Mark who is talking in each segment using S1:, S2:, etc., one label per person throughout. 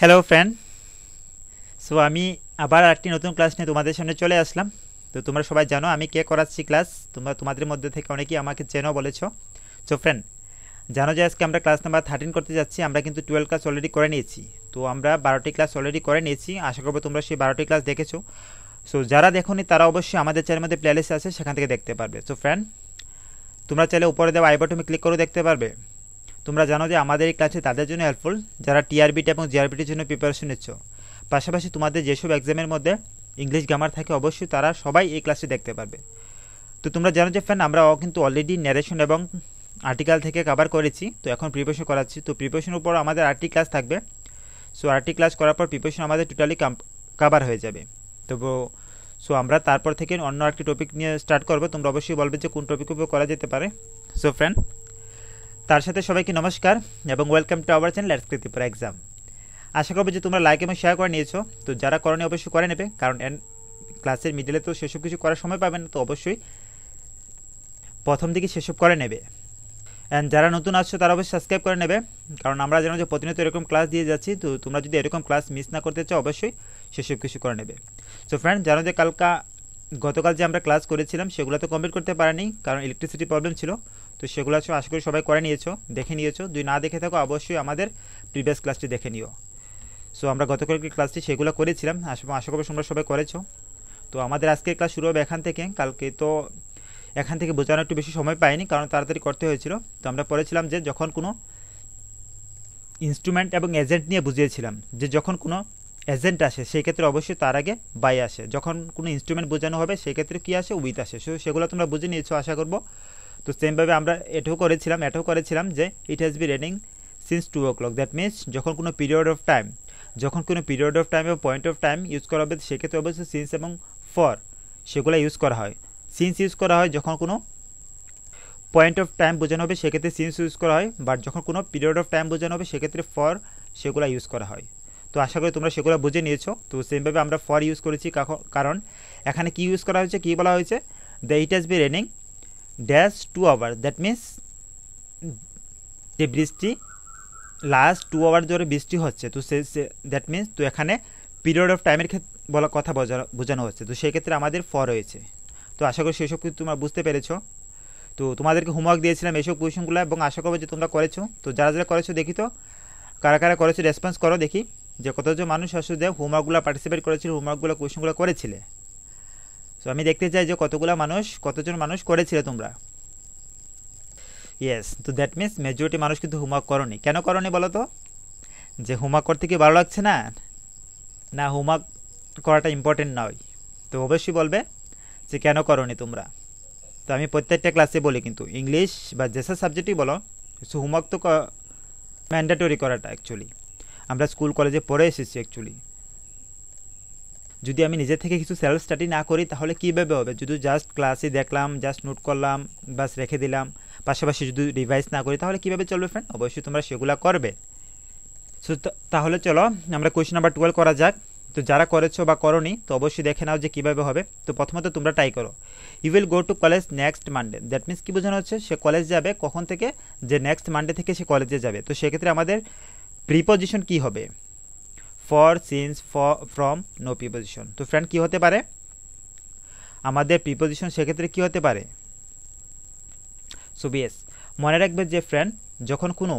S1: hello friend so আমি আবার একটি নতুন ক্লাস নিয়ে তোমাদের সামনে চলে আসলাম তো তোমরা সবাই জানো আমি কে করাচ্ছি ক্লাস তোমরা তোমাদের মধ্যে থেকে অনেকেই আমাকে চেনো বলেছ সো ফ্রেন্ড জানো যে আজকে আমরা ক্লাস নাম্বার থার্টিন করতে যাচ্ছি আমরা কিন্তু টুয়েলভ ক্লাস অলরেডি করে নিয়েছি তো আমরা বারোটি ক্লাস অলরেডি করে নিয়েছি আশা করবো তোমরা সেই বারোটি ক্লাস দেখেছো সো যারা দেখোনি তারা অবশ্যই আমাদের চ্যানেলের মধ্যে প্লেলিস্ট আছে সেখান থেকে দেখতে পারবে সো ফ্রেন্ড তোমরা চাইলে উপরে দেওয়া আই ক্লিক করে দেখতে পারবে তোমরা জানো যে আমাদের এই ক্লাসে তাদের জন্য হেল্পফুল যারা টিআরবিটি এবং জিআরবিটির জন্য প্রিপারেশন নিচ্ছ পাশাপাশি তোমাদের যেসব এক্সামের মধ্যে ইংলিশ গ্রামার থাকে অবশ্যই তারা সবাই এই ক্লাসে দেখতে পারবে তো তোমরা জানো যে ফ্রেন্ড আমরা কিন্তু অলরেডি ন্যারেশন এবং আর্টিকেল থেকে কভার করেছি তো এখন প্রিপারেশন করাচ্ছি তো প্রিপারেশনের উপর আমাদের আটটি ক্লাস থাকবে সো আটটি ক্লাস করার পর প্রিপারেশন আমাদের টোটালি কভার হয়ে যাবে তো সো আমরা তারপর থেকে অন্য আরেকটি টপিক নিয়ে স্টার্ট করবো তোমরা অবশ্যই বলবে যে কোন টপিকের উপর করা যেতে পারে সো ফ্রেন্ড তার সাথে সবাইকে নমস্কার এবং welcome to our channel ATS Tripura exam আশা করবো যে তোমরা লাইক এবং শেয়ার করে নিয়েছো তো যারা করেনি অবশ্যই করে নেবে কারণ ক্লাসের মিডিলে তো সেসব কিছু করার সময় পাবেন তো অবশ্যই প্রথম দিকে সেসব করে নেবে অ্যান্ড যারা নতুন আসছো তারা অবশ্যই সাবস্ক্রাইব করে নেবে কারণ আমরা জানো যে প্রতিনিয়ত এরকম ক্লাস দিয়ে যাচ্ছি তো তোমরা যদি এরকম ক্লাস মিস না করতে চাও অবশ্যই সেসব কিছু করে নেবে সো ফ্রেন্ড জানো যে কালকা গতকাল যে আমরা ক্লাস করেছিলাম সেগুলো তো কমপ্লিট করতে পারিনি কারণ ইলেকট্রিসিটি প্রবলেম ছিল তো সেগুলো আছে আশা করি সবাই করে নিয়েছো দেখে নিয়েছো যদি না দেখে থাকো অবশ্যই আমাদের প্রিভিয়াস ক্লাসটি দেখে নিও সো আমরা গতকালকে ক্লাসটি সেগুলো করেছিলাম আশা করি তোমরা সবাই করেছো তো আমাদের আজকের ক্লাস শুরু হবে এখান থেকে কালকে তো এখান থেকে বোঝানো একটু বেশি সময় পাইনি কারণ তাড়াতাড়ি করতে হয়েছিল তো আমরা পড়েছিলাম যে যখন কোনো ইনস্ট্রুমেন্ট এবং এজেন্ট নিয়ে বুঝিয়েছিলাম যে যখন কোনো এজেন্ট আসে সেই ক্ষেত্রে অবশ্যই তার আগে বাই আসে যখন কোনো ইনস্ট্রুমেন্ট বোঝানো হবে সেই ক্ষেত্রে কী আসে উইথ আসে সেগুলো তোমরা বুঝে নিয়েছো আশা করবো তো সেমভাবে আমরা এটাও করেছিলাম এটাও করেছিলাম যে it has be raining since two o'clock that means যখন কোনো পিরিয়ড অফ টাইম যখন কোনো পিরিয়ড অফ টাইম এবং পয়েন্ট অফ টাইম ইউজ করা হবে সেক্ষেত্রে অবশ্যই সিন্স এবং ফর সেগুলো ইউজ করা হয় সিন্স ইউজ করা হয় যখন কোনো পয়েন্ট অফ টাইম বোঝানো হবে সেক্ষেত্রে সিন্স ইউজ করা হয় বাট যখন কোনো পিরিয়ড অফ টাইম বোঝানো হবে সেক্ষেত্রে ফর সেগুলো ইউজ করা হয় তো আশা করি তোমরা সেগুলো বুঝে নিয়েছো তো সেমভাবে আমরা ফর ইউজ করেছি কারণ এখানে কি ইউজ করা হয়েছে কি বলা হয়েছে the it has be raining dash two hour that means যে বৃষ্টি লাস্ট টু আওয়ার জোরে বৃষ্টি হচ্ছে তো সে দ্যাট মিন্স তো এখানে পিরিয়ড অফ টাইমের ক্ষেত্রে বলা কথা বোঝানো হচ্ছে তো সেই ক্ষেত্রে আমাদের ফ রয়েছে তো আশা করি সেসব কিছু তোমরা বুঝতে পেরেছ তো তোমাদেরকে হোমওয়ার্ক দিয়েছিলাম এইসব কোয়েশনগুলো এবং আশা করবো যে তোমরা করেছো তো যারা যারা করেছো দেখি তো কারা কারা করেছো রেসপন্স করো দেখি যে কতজন মানুষ আসলে হোমওয়ার্কগুলো পার্টিসিপেট করেছিল হোমওয়ার্কগুলো কোয়েশনগুলো করেছিলে সো আমি দেখতে চাই যে কতগুলো মানুষ কতজন মানুষ করেছিলে তোমরা ইয়েস তো দ্যাট মিনস মেজরিটি মানুষ কিন্তু হোমওয়ার্ক করনি কেন করনি বলো তো যে হোমওয়ার্ক করতে কি ভালো লাগছে না না হোমওয়ার্ক করাটা ইম্পর্টেন্ট নয় তো অবশ্যই বলবে যে কেন করনি তোমরা তো আমি প্রত্যেকটা ক্লাসে বলি কিন্তু ইংলিশ বা যেসা সাবজেক্টই বলো সো হোমওয়ার্ক তো ম্যান্ডেটরি করাটা অ্যাকচুয়ালি আমরা স্কুল কলেজে পড়ে এসেছি অ্যাকচুয়ালি যদি আমি নিজে থেকে কিছু সেলফ স্টাডি না করি তাহলে কীভাবে হবে যদি জাস্ট ক্লাসে দেখলাম জাস্ট নোট করলাম বাস রেখে দিলাম পাশাপাশি যদি রিভাইস না করি তাহলে কীভাবে চলবে ফ্রেন্ড অবশ্যই তোমরা সেগুলো করবে সো তাহলে চলো আমরা কোয়েশ্চন নাম্বার টুয়েলভ করা যাক তো যারা করেছো বা করনি তো অবশ্যই দেখে নাও যে কীভাবে হবে তো প্রথমত তোমরা ট্রাই করো you will go to college next Monday that means কী বোঝানো হচ্ছে সে কলেজ যাবে কখন থেকে যে নেক্সট মানডে থেকে সে কলেজে যাবে তো সেক্ষেত্রে আমাদের প্রিপোজিশন কি হবে for since from no preposition তো ফ্রেন্ড কী হতে পারে আমাদের প্রিপোজিশন সেক্ষেত্রে কী হতে পারে সো বিএস মনে রাখবে যে ফ্রেন্ড যখন কোনো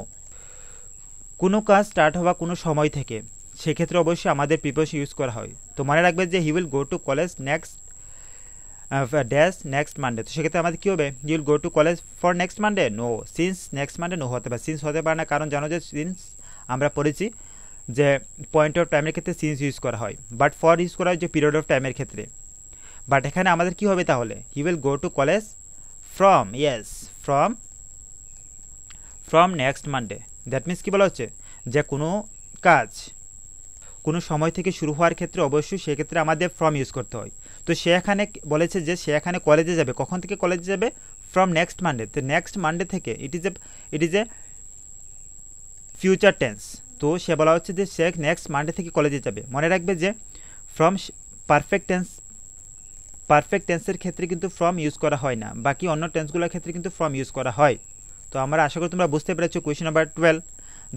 S1: কোনো কাজ স্টার্ট হওয়া কোনো সময় থেকে সেক্ষেত্রে অবশ্যই আমাদের প্রিপোজিশন ইউজ করা হয় তো মনে রাখবে যে he will go to college next dash next Monday তো সেক্ষেত্রে আমাদের কী হবে will go to college for next Monday no since next Monday no হতে পারে সিন্স হতে পারে না কারণ জানো যে সিন্স আমরা পড়েছি যে পয়েন্ট অফ টাইমের ক্ষেত্রে সিন্স ইউজ করা হয় বাট ফর ইউজ করা হয় যে পিরিয়ড অফ টাইমের ক্ষেত্রে বাট এখানে আমাদের কি হবে তাহলে he will go to college from yes from from next Monday that means কী বলা হচ্ছে যে কোনো কাজ কোনো সময় থেকে শুরু হওয়ার ক্ষেত্রে অবশ্যই সেক্ষেত্রে আমাদের ফর্ম ইউজ করতে হয় তো সে এখানে বলেছে যে সে এখানে কলেজে যাবে কখন থেকে কলেজে যাবে ফ্রম নেক্সট মানডে তো নেক্সট মানডে থেকে it is a it is a future tense তো সে বলা হচ্ছে যে সে নেক্সট মানডে থেকে কলেজে যাবে মনে রাখবে যে ফ্রম পারফেক্ট টেন্স পারফেক্ট টেন্সের ক্ষেত্রে কিন্তু ফ্রম ইউজ করা হয় না বাকি অন্য টেন্সগুলোর ক্ষেত্রে কিন্তু ফ্রম ইউজ করা হয় তো আমরা আশা করি তোমরা বুঝতে পেরেছো কোয়েশন নাম্বার টুয়েলভ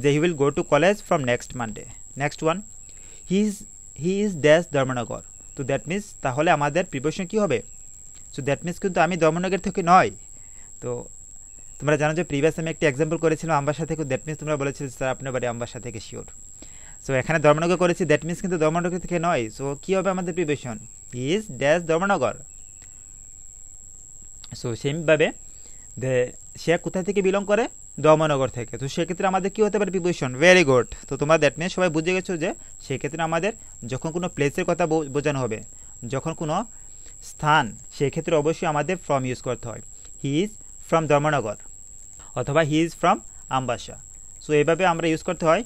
S1: যে he will go to college from next Monday next one he is he is dash Dharmanagar তো দ্যাট মিনস তাহলে আমাদের প্রিপারেশন কী হবে সো দ্যাট মিনস কিন্তু আমি ধর্মনগর থেকে নয় তো তোমরা জানো যে প্রিভিয়াস আমি একটি এক্সাম্পল করেছিলাম আম্বাসা থেকে দ্যাট মিনস তোমরা বলেছিলে স্যার আপনার বাড়ি আম্বাসা থেকে শিওর সো এখানে ধর্মনগর করেছি দ্যাট মিনস কিন্তু ধর্মনগর থেকে নয় সো কী হবে আমাদের preposition is dash Dharmanagar so সেইভাবে সে কোথা থেকে বিলং করে ধর্মনগর থেকে তো সেক্ষেত্রে আমাদের কী হতে পারে প্রিপোজিশন ভেরি গুড তো তোমরা দ্যাট মিন সবাই বুঝে গেছো যে সেক্ষেত্রে আমাদের যখন কোনো প্লেসের কথা বোঝানো হবে যখন কোনো স্থান সেক্ষেত্রে অবশ্যই আমাদের ফ্রম ইউজ করতে হয় হি ইজ ফ্রম ধর্মনগর অথবা he is from Ambassa so এইভাবে আমরা ইউজ করতে হয়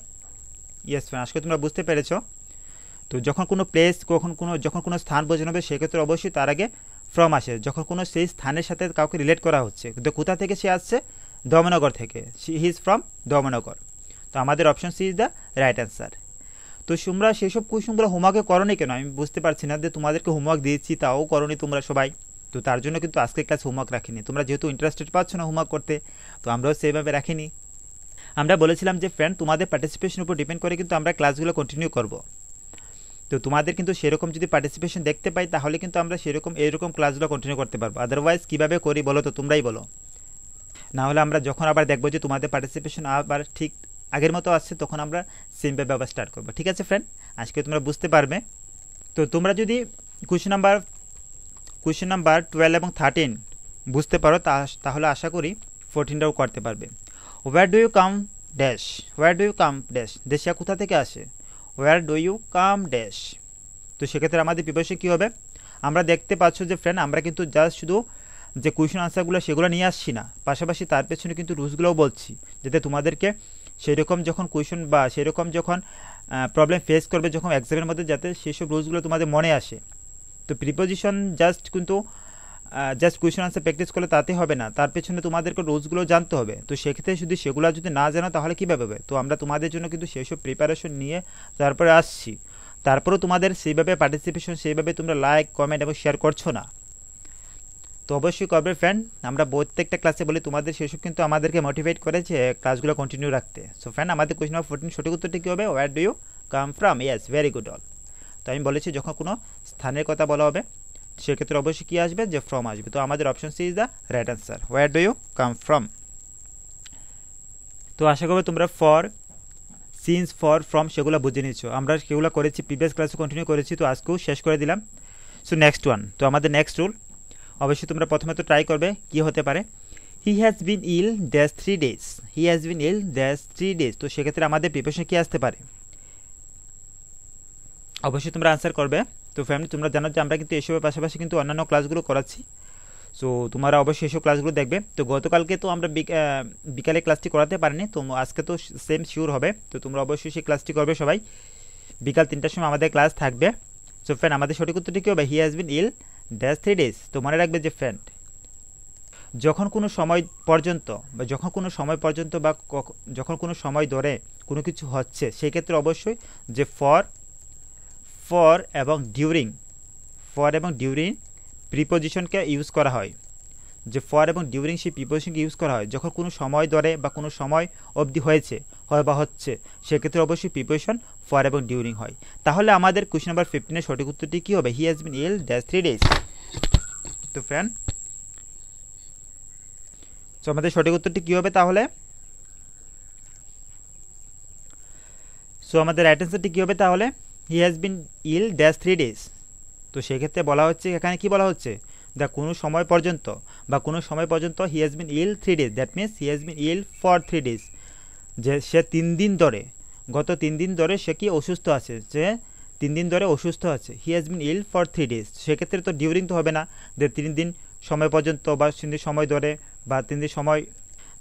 S1: ইয়েস ফ্রেন্ড আজকে তোমরা বুঝতে পেরেছো তো যখন কোনো প্লেস কখন কোনো যখন কোনো স্থান বোঝানো হবে সেক্ষেত্রে অবশ্যই তার আগে ফ্রম আসে যখন কোনো সেই স্থানের সাথে কাউকে রিলেট করা হচ্ছে কোথা থেকে সে আসছে দমনগর থেকে C he is from Dharmanagar তো আমাদের option C is the right answer তো সুমরা সেসব কুসুমগুলো হোমওয়ার্কে করনি কেন আমি বুঝতে পারছি না যে তোমাদেরকে হোমওয়ার্ক দিয়েছি তাও করনি তোমরা সবাই তো তার জন্য কিন্তু আজকে ক্লাস হোমওয়ার্ক রাখিনি তোমরা যেহেতু ইন্টারেস্টেড পাচ্ছ না হোমওয়ার্ক করতে তো আমরাও সেইভাবে রাখিনি আমরা বলেছিলাম যে ফ্রেন্ড তোমাদের পার্টিসিপেশন উপর ডিপেন্ড করে কিন্তু আমরা ক্লাসগুলো কন্টিনিউ করব তো তোমাদের কিন্তু সেরকম যদি পার্টিসিপেশন দেখতে পাই তাহলে কিন্তু আমরা সেরকম এইরকম ক্লাসগুলো কন্টিনিউ করতে পারবো আদারওয়াইজ কীভাবে করি বলো তো তোমরাই বলো না হলে আমরা যখন আবার দেখবো যে তোমাদের পার্টিসিপেশন আবার ঠিক আগের মতো আসছে তখন আমরা সেমভাবে আবার স্টার্ট করবো ঠিক আছে ফ্রেন্ড আজকে তোমরা বুঝতে পারবে তো তোমরা যদি question number question number twelve এবং থার্টিন বুঝতে পারো তাহলে আশা করি ফোরটিনটাও কাটতে পারবে where do you come dash where do you come dash দেশিয়া কোথা থেকে আসে where do you come dash তো সেক্ষেত্রে আমাদের প্রিপারেশন কী হবে আমরা দেখতে পাচ্ছ যে ফ্রেন্ড আমরা কিন্তু জাস্ট শুধু যে কোয়েশন আনসারগুলো সেগুলো নিয়ে আসছি না পাশাপাশি তার পেছনে কিন্তু রুলসগুলোও বলছি যাতে তোমাদেরকে সেরকম যখন কোয়েশন বা সেরকম যখন প্রবলেম ফেস করবে যখন এক্সামের মধ্যে যাতে সেসব রুলসগুলো তোমাদের মনে আসে তো প্রিপোজিশন জাস্ট কিন্তু জাস্ট কোয়েশন আনসার প্র্যাকটিস করলে তাতে হবে না তার পেছনে তোমাদেরকে রোজগুলো জানতে হবে তো সেক্ষেত্রে যদি সেগুলো যদি না জানো তাহলে কীভাবে হবে তো আমরা তোমাদের জন্য কিন্তু সেসব প্রিপারেশন নিয়ে তারপরে আসছি তারপরেও তোমাদের সেইভাবে পার্টিসিপেশন সেইভাবে তোমরা লাইক কমেন্ট এবং শেয়ার করছো না তো অবশ্যই করবে ফ্রেন্ড আমরা প্রত্যেকটা ক্লাসে বলি তোমাদের সেসব কিন্তু আমাদেরকে মোটিভেট করে যে ক্লাসগুলো কন্টিনিউ রাখতে সো ফ্রেন্ড আমাদের কোয়েশ্চন নাম্বার ফোরটিন সঠিক উত্তরটি কী হবে where do you come from yes very good all তো আমি বলেছি যখন কোনো স্থানের কথা বলা হবে সেক্ষেত্রে অবশ্যই কী আসবে যে ফ্রম আসবে তো আমাদের option C is the right answer where do you come from তো আশা করবো তোমরা ফর সিন্স ফর ফ্রম সেগুলো বুঝে নিচ্ছ আমরা সেগুলো করেছি প্রিভিয়াস ক্লাসে কন্টিনিউ করেছি তো আজকেও শেষ করে দিলাম সো নেক্সট ওয়ান তো আমাদের নেক্সট রুল অবশ্যই তোমরা প্রথমে তো ট্রাই করবে কি হতে পারে he has been ill dash three days he has been ill dash three days তো সেক্ষেত্রে আমাদের প্রিপারেশন কী আসতে পারে অবশ্যই তোমরা আনসার করবে তো ফ্যামিলি তোমরা জানো যে আমরা কিন্তু এসবের পাশাপাশি কিন্তু অন্যান্য ক্লাসগুলো করাচ্ছি সো তোমরা অবশ্যই এসব ক্লাসগুলো দেখবে তো গতকালকে তো আমরা বিকালে ক্লাসটি করাতে পারিনি তো আজকে তো সেম শিওর হবে তো তোমরা অবশ্যই সেই ক্লাসটি করবে সবাই বিকাল তিনটার সময় আমাদের ক্লাস থাকবে সো ফ্রেন্ড আমাদের সঠিক উত্তরটি কী হবে he has been ill dash three days তো মনে রাখবে যে ফ্রেন্ড যখন কোনো সময় পর্যন্ত বা যখন কোনো সময় পর্যন্ত বা যখন কোনো সময় ধরে কোনো কিছু হচ্ছে সেই ক্ষেত্রে অবশ্যই যে ফর ফর এবং ডিউরিং ফর এবং ডিউরিং প্রিপোজিশনকে ইউজ করা হয় যে ফর এবং ডিউরিং সেই প্রিপোজিশনকে ইউজ করা হয় যখন কোনো সময় ধরে বা কোনো সময় অবধি হয়েছে হয় বা হচ্ছে সেক্ষেত্রে অবশ্যই প্রিপোজিশন ফর এবং ডিউরিং হয় তাহলে আমাদের কোয়েশ্চন নাম্বার ফিফটিনের সঠিক উত্তরটি কী হবে he has been ill dash three days তো ফ্রেন্ড তো আমাদের সঠিক উত্তরটি কী হবে তাহলে সো আমাদের রাইট অ্যান্সারটি কী হবে তাহলে he has been ill dash three days তো সেক্ষেত্রে বলা হচ্ছে এখানে কি বলা হচ্ছে দ্য কোনো সময় পর্যন্ত বা কোনো সময় পর্যন্ত he has been ill three days that means he has been ill for three days যে সে তিন দিন ধরে গত তিন দিন ধরে সে কি অসুস্থ আছে যে তিন দিন ধরে অসুস্থ আছে he has been ill for three days সেক্ষেত্রে তো ডিউরিং তো হবে না যে তিন দিন সময় পর্যন্ত বা তিন দিন সময় ধরে বা তিন দিন সময়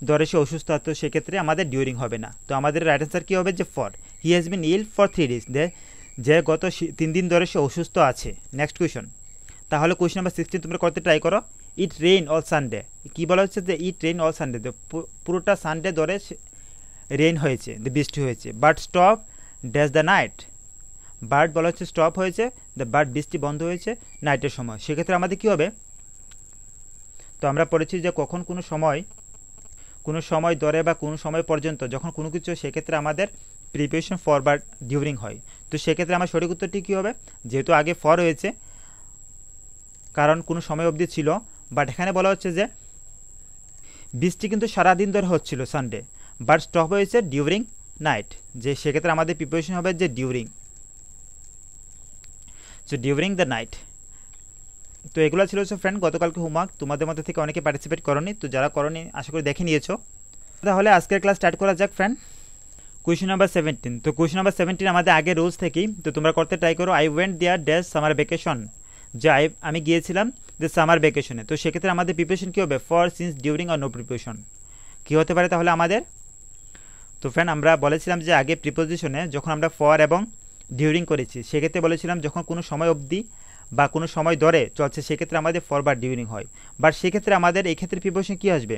S1: ধরে সে অসুস্থ আছে সেক্ষেত্রে আমাদের ডিউরিং হবে না তো আমাদের রাইট অ্যান্সার কী হবে যে for he has been ill for three days দে যে গত তিন দিন ধরে সে অসুস্থ আছে নেক্সট কোয়েশন তাহলে কোয়েশন নাম্বার সিক্সটিন তোমরা করতে ট্রাই করো ইট রেইন অল সানডে কী বলা হচ্ছে যে ইট রেইন অল সানডে পুরোটা সানডে ধরে রেইন হয়েছে বৃষ্টি হয়েছে but stop dash the night bird বলা হচ্ছে স্টপ হয়েছে দ্য বার্ড বৃষ্টি বন্ধ হয়েছে নাইটের সময় সেক্ষেত্রে আমাদের কী হবে তো আমরা পড়েছি যে কখন কোনো সময় কোনো সময় ধরে বা কোনো সময় পর্যন্ত যখন কোনো কিছু সেক্ষেত্রে আমাদের প্রিপারেশন ফরওয়ার্ড ডিউরিং হয় তো সেক্ষেত্রে আমার সঠিক উত্তরটি কী হবে যেহেতু আগে ফর হয়েছে কারণ কোনো সময় অবধি ছিল বাট এখানে বলা হচ্ছে যে বৃষ্টি কিন্তু সারাদিন ধরে হচ্ছিল সানডে বাট স্টপ হয়েছে ডিউরিং নাইট যে সেক্ষেত্রে আমাদের প্রিপারেশন হবে যে during so during the night তো এগুলো ছিল হচ্ছে ফ্রেন্ড গতকালকে হোমওয়ার্ক তোমাদের মধ্যে থেকে অনেকে পার্টিসিপেট করনি তো যারা করনি আশা করি দেখে নিয়েছো তাহলে আজকের ক্লাস স্টার্ট করা যাক ফ্রেন্ড কোয়েশ্চন নাম্বার সেভেন্টিন তো কোয়েশ্চন নাম্বার সেভেন্টিন আমাদের আগে রোজ থেকেই তো তোমরা করতে ট্রাই করো I went there dash summer vacation যে আমি গিয়েছিলাম যে সামার ভ্যাকেশনে তো সেক্ষেত্রে আমাদের প্রিপারেশন কী হবে ফর সিন্স ডিউরিং আর নো প্রিপারেশন কী হতে পারে তাহলে আমাদের তো ফ্রেন্ড আমরা বলেছিলাম যে আগে প্রিপোজিশনে যখন আমরা ফর এবং ডিউরিং করেছি সেক্ষেত্রে বলেছিলাম যখন কোনো সময় অবধি বা কোনো সময় ধরে চলছে সেক্ষেত্রে আমাদের ফর বা ডিউরিং হয় বাট সেক্ষেত্রে আমাদের এক্ষেত্রে প্রিপারেশন কী আসবে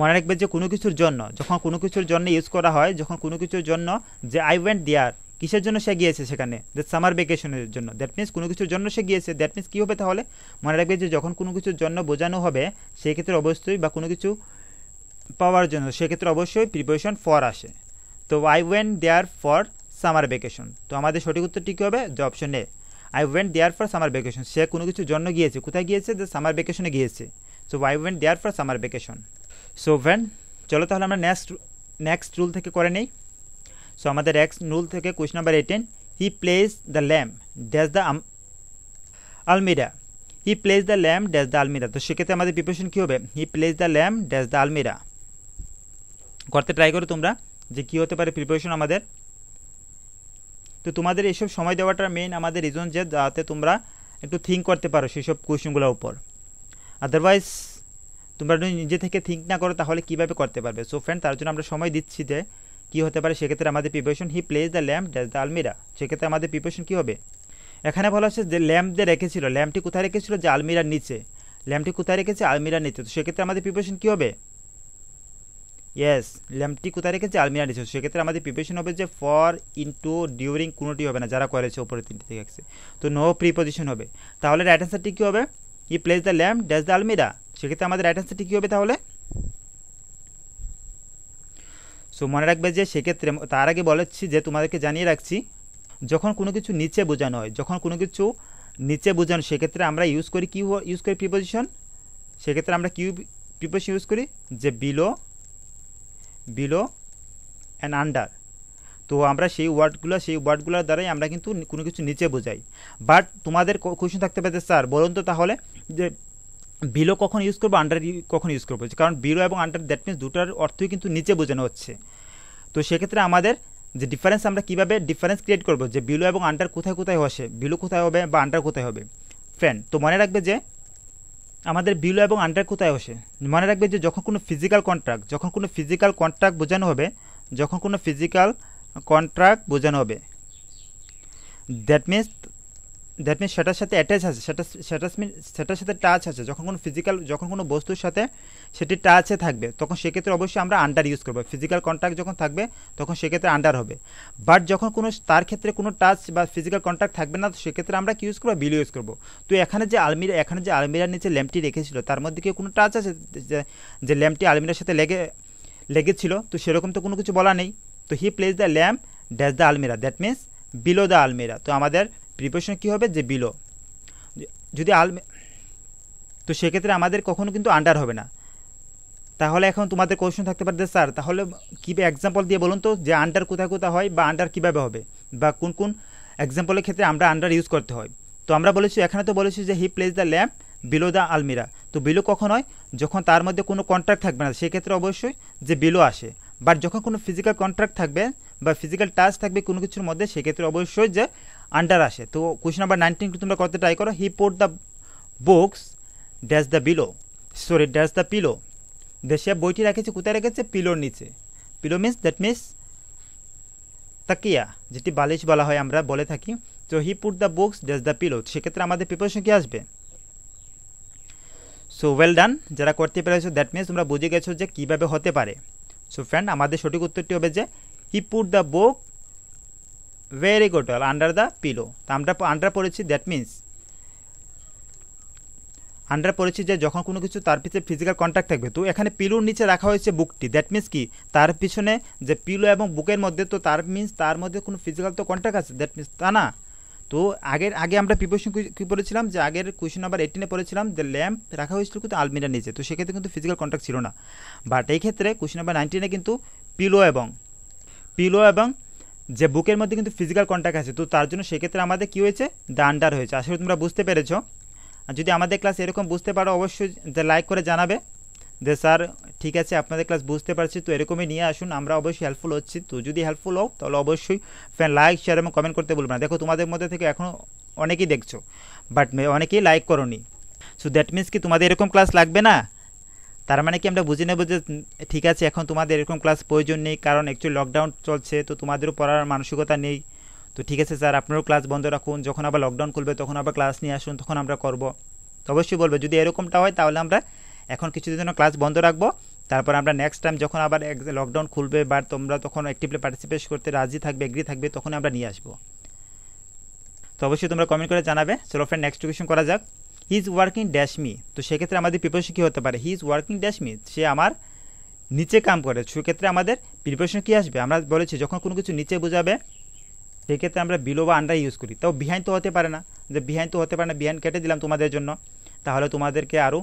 S1: মনে রাখবে যে কোনো কিছুর জন্য যখন কোনো কিছুর জন্য ইউজ করা হয় যখন কোনো কিছুর জন্য যে আই ওয়েন্ট দেয়ার কিসের জন্য সে গিয়েছে সেখানে দ্যাট সামার ভেকেশনের জন্য দ্যাট মিনস কোনো কিছুর জন্য সে গিয়েছে দ্যাট মিনস কী হবে তাহলে মনে রাখবে যে যখন কোনো কিছুর জন্য বোঝানো হবে সেক্ষেত্রে অবশ্যই বা কোনো কিছু পাওয়ার জন্য সেক্ষেত্রে অবশ্যই প্রিপারেশন ফর আসে তো I went there for summer vacation তো আমাদের সঠিক উত্তরটি কী হবে যে option A I went there for summer vacation সে কোনো কিছুর জন্য গিয়েছে কোথায় গিয়েছে যে সামার ভেকেশনে গিয়েছে so I went there for summer vacation so ভ্যান চলো তাহলে আমরা নেক্সট নেক্সট রুল থেকে করে নিই সো আমাদের নেক্সট রুল থেকে question number eighteen he places the lamp dash the almirah he places the lamp dash the almirah তো সেক্ষেত্রে আমাদের প্রিপারেশন কী হবে he places the lamp dash the almirah করতে ট্রাই করো তোমরা যে কী হতে পারে প্রিপারেশন আমাদের তো তোমাদের এইসব সময় দেওয়াটার মেইন আমাদের রিজন যে যাতে তোমরা একটু থিঙ্ক করতে পারো সেসব কোয়েশনগুলোর উপর আদারওয়াইজ তোমরা যদি নিজে থেকে থিঙ্ক না করো তাহলে কীভাবে করতে পারবে সো ফ্রেন্ড তার জন্য আমরা সময় দিচ্ছি যে কী হতে পারে সেক্ষেত্রে আমাদের preposition he places the lamp dash the almirah সেক্ষেত্রে আমাদের প্রিপারেশন কী হবে এখানে বলা হচ্ছে যে ল্যাম্প দিয়ে রেখেছিল ল্যাম্পটি কোথায় রেখেছিল যে আলমিরার নিচে ল্যাম্পটি কোথায় রেখেছে আলমিরার নিচে তো সেক্ষেত্রে আমাদের প্রিপারেশন কী হবে ইয়েস ল্যাম্পটি কোথায় রেখেছে আলমিরা নিচে সেক্ষেত্রে আমাদের প্রিপারেশন হবে যে ফর ইনটু ডিউরিং কোনোটি হবে না যারা করেছে ওপরে তিনটি থেকে তো নো প্রিপোজিশন হবে তাহলে রাইট অ্যান্সারটি কী হবে he places the lamp dash the almirah সেক্ষেত্রে আমাদের রাইট অ্যান্সারটি কী হবে তাহলে সো মনে রাখবে যে সেক্ষেত্রে তার আগে বলেছি যে তোমাদেরকে জানিয়ে রাখছি যখন কোনো কিছু নিচে বোঝানো হয় যখন কোনো কিছু নিচে বোঝানো সেক্ষেত্রে আমরা ইউজ করি কিউ ইউজ করি প্রিপোজিশন সেক্ষেত্রে আমরা কিউ প্রিপোজিশন ইউজ করি যে বিলো বিলো অ্যান্ড আন্ডার তো আমরা সেই ওয়ার্ডগুলো সেই ওয়ার্ডগুলোর দ্বারাই আমরা কিন্তু কোনো কিছু নিচে বোঝাই বাট তোমাদের কোয়েশন থাকতে পারে স্যার বলুন তো তাহলে যে বিলো কখন ইউজ করবো আন্ডার কখন ইউজ করবো কারণ বিলো এবং আন্ডার দ্যাট মিনস দুটার অর্থই কিন্তু নিচে বোঝানো হচ্ছে তো সেক্ষেত্রে আমাদের যে ডিফারেন্স আমরা কীভাবে ডিফারেন্স ক্রিয়েট করবো যে বিলো এবং আন্ডার কোথায় কোথায় হসে বিলো কোথায় হবে বা আন্ডার কোথায় হবে ফ্রেন্ড তো মনে রাখবে যে আমাদের বিলো এবং আন্ডার কোথায় হসে মনে রাখবে যে যখন কোনো ফিজিক্যাল কন্ট্রাক্ট যখন কোনো ফিজিক্যাল কন্ট্রাক্ট বোঝানো হবে যখন কোনো ফিজিক্যাল কন্ট্রাক্ট বোঝানো হবে দ্যাট মিনস দ্যাট মিনস সেটার সাথে অ্যাটাচ আছে সেটা সেটা সেটার সাথে টাচ আছে যখন কোনো ফিজিক্যাল যখন কোনো বস্তুর সাথে সেটি টাচে থাকবে তখন সেক্ষেত্রে অবশ্যই আমরা আন্ডার ইউজ করবো ফিজিক্যাল কন্ট্যাক্ট যখন থাকবে তখন সেক্ষেত্রে আন্ডার হবে বাট যখন কোনো তার ক্ষেত্রে কোনো টাচ বা ফিজিক্যাল কন্ট্যাক্ট থাকবে না সেক্ষেত্রে আমরা কি ইউজ করবো বিল ইউজ করবো তো এখানে যে আলমিরা এখানে যে আলমিরার নিচে ল্যাম্পটি রেখেছিল তার মধ্যে কি কোনো টাচ আছে যে ল্যাম্পটি আলমিরার সাথে লেগে লেগেছিল তো সেরকম তো কোনো কিছু বলা নেই তো he places the lamp dash the almirah that means below the almirah তো আমাদের প্রিপারেশন কী হবে যে বিলো যদি আল তো সেক্ষেত্রে আমাদের কখনো কিন্তু আন্ডার হবে না তাহলে এখন তোমাদের কোয়েশন থাকতে পারে যে স্যার তাহলে কী এক্সাম্পল দিয়ে বলুন তো যে আন্ডার কোথায় কোথায় হয় বা আন্ডার কীভাবে হবে বা কোন কোন এক্সাম্পলের ক্ষেত্রে আমরা আন্ডার ইউজ করতে হয় তো আমরা বলেছি এখানে তো বলেছি যে he places the lamp below the almirah তো বিলো কখন হয় যখন তার মধ্যে কোনো কন্ট্রাক্ট থাকবে না সেক্ষেত্রে অবশ্যই যে বিলো আসে বাট যখন কোনো ফিজিক্যাল কন্ট্রাক্ট থাকবে বা ফিজিক্যাল টাচ থাকবে কোনো কিছুর মধ্যে সেক্ষেত্রে অবশ্যই যে আন্ডার আসে তো কোয়েশ্চন নাম্বার নাইনটিন তোমরা করতে ট্রাই করো he pour the books dash the below sorry dash the pillow দেশে বইটি রেখেছে কোথায় রেখেছে পিলোর নিচে পিলো মিন্স দ্যাট মিন্স তাকিয়া যেটি বালিশ বলা হয় আমরা বলে থাকি তো he put the books dash the pillow সেক্ষেত্রে আমাদের প্রিপারেশন কি আসবে সো ওয়েল ডান যারা করতে পেরেছো দ্যাট মিন্স তোমরা বুঝে গেছো যে কীভাবে হতে পারে সো ফ্রেন্ড আমাদের সঠিক উত্তরটি হবে যে he put the book very good well under the pillow তা আমরা আন্ডার পড়েছি দ্যাট মিনস আন্ডার পড়েছি যে যখন কোনো কিছু তার পিছনে ফিজিক্যাল কন্ট্যাক্ট থাকবে তো এখানে পিলোর নিচে রাখা হয়েছে বুকটি দ্যাট মিনস কি তার পিছনে যে পিলো এবং বুকের মধ্যে তো তার মিনস তার মধ্যে কোনো ফিজিক্যাল তো কন্ট্যাক্ট আছে দ্যাট মিনস তা না তো আগের আগে আমরা প্রিপারেশন কি পড়েছিলাম যে আগের কোয়েশ্চেন নাম্বার এইটিনে পড়েছিলাম যে ল্যাম্প রাখা হয়েছিল কিন্তু আলমিরা নিচে তো সেক্ষেত্রে কিন্তু ফিজিক্যাল কন্ট্যাক্ট ছিল না বাট এই ক্ষেত্রে কোয়েশ্চেন নাম্বার নাইনটিনে কিন্তু পিলো এবং পিলো এবং যে বুকের মধ্যে কিন্তু ফিজিক্যাল কন্ট্যাক্ট আছে তো তার জন্য সেক্ষেত্রে আমাদের কী হয়েছে দ্য আন্ডার হয়েছে আশা করি তোমরা বুঝতে পেরেছো আর যদি আমাদের ক্লাস এরকম বুঝতে পারো অবশ্যই যে লাইক করে জানাবে যে স্যার ঠিক আছে আপনাদের ক্লাস বুঝতে পারছি তো এরকমই নিয়ে আসুন আমরা অবশ্যই হেল্পফুল হচ্ছি তো যদি হেল্পফুল হোক তাহলে অবশ্যই ফ্যান লাইক শেয়ার এবং কমেন্ট করতে বলবো না দেখো তোমাদের মধ্যে থেকে এখনও অনেকেই দেখছো বাট অনেকেই লাইক করো নি সো দ্যাট মিনস কি তোমাদের এরকম ক্লাস লাগবে না তার মানে কি আমরা বুঝি নেবো যে ঠিক আছে এখন তোমাদের এরকম ক্লাস প্রয়োজন নেই কারণ অ্যাকচুয়ালি লকডাউন চলছে তো তোমাদেরও পড়ার মানসিকতা নেই তো ঠিক আছে স্যার আপনারও ক্লাস বন্ধ রাখুন যখন আবার লকডাউন খুলবে তখন আবার ক্লাস নিয়ে আসুন তখন আমরা করব তো অবশ্যই বলবো যদি এরকমটা হয় তাহলে আমরা এখন কিছুদিন জন্য ক্লাস বন্ধ রাখবো তারপর আমরা নেক্সট টাইম যখন আবার লকডাউন খুলবে বা তোমরা তখন অ্যাক্টিভলি পার্টিসিপেট করতে রাজি থাকবে এগ্রি থাকবে তখন আমরা নিয়ে আসবো তো অবশ্যই তোমরা কমেন্ট করে জানাবে চলো ফ্রেন্ড নেক্সট কোয়েশন করা যাক he is working dash me তো সেক্ষেত্রে আমাদের প্রিপারেশন কী হতে পারে he is working dash me সে আমার নিচে কাম করে সেক্ষেত্রে আমাদের প্রিপারেশন কী আসবে আমরা বলেছি যখন কোনো কিছু নিচে বোঝাবে সেক্ষেত্রে আমরা বিলো বা আন্ডার ইউজ করি তাও বিহাইন্ড তো হতে পারে না যে বিহাইন্ড তো হতে পারে না বিহাইন্ড কেটে দিলাম তোমাদের জন্য তাহলে তোমাদেরকে আরও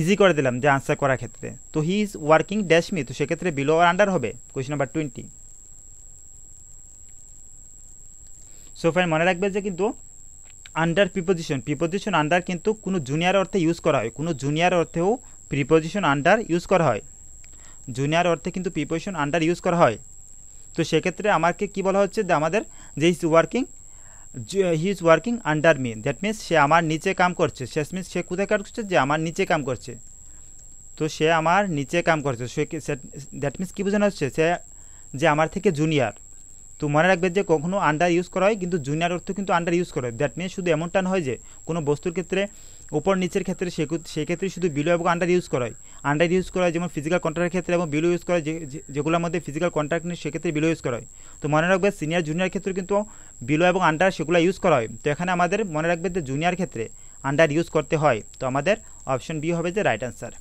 S1: ইজি করে দিলাম যে আনসার করার ক্ষেত্রে তো he is working dash me তো সেক্ষেত্রে বিলো আর আন্ডার হবে question number twenty so friend মনে রাখবে যে কিন্তু আন্ডার প্রিপোজিশন প্রিপোজিশন আন্ডার কিন্তু কোনো জুনিয়র অর্থে ইউজ করা হয় কোনো জুনিয়র অর্থেও প্রিপোজিশন আন্ডার ইউজ করা হয় জুনিয়র অর্থে কিন্তু প্রিপোজিশন আন্ডার ইউজ করা হয় তো সেক্ষেত্রে আমাকে কি বলা হচ্ছে যে আমাদের যে is working he is working under me that means সে আমার নিচে কাম করছে শেষ মিনস সে কোথায় কাজ করছে যে আমার নিচে কাম করছে তো সে আমার নিচে কাম করছে সে দ্যাট মিনস কী বোঝানো হচ্ছে সে যে আমার থেকে জুনিয়র তো মনে রাখবে যে কখনো আন্ডার ইউজ করা হয় কিন্তু জুনিয়ার অর্থ কিন্তু আন্ডার ইউজ করা হয় দ্যাট মিনস শুধু এমনটা নয় যে কোনো বস্তুর ক্ষেত্রে উপর নিচের ক্ষেত্রে সেক্ষেত্রে শুধু বিলো এবং আন্ডার ইউজ করা হয় আন্ডার ইউজ করা হয় যেমন ফিজিক্যাল কন্ট্রাক্টের ক্ষেত্রে এবং বিলো ইউজ করা যেগুলোর মধ্যে ফিজিক্যাল কন্ট্রাক্ট নেই সেক্ষেত্রে বিলো ইউজ করা হয় তো মনে রাখবে সিনিয়র জুনিয়র ক্ষেত্রে কিন্তু বিলো এবং আন্ডার সেগুলো ইউজ করা হয় তো এখানে আমাদের মনে রাখবে যে জুনিয়র ক্ষেত্রে আন্ডার ইউজ করতে হয় তো আমাদের অপশন বি হবে যে right answer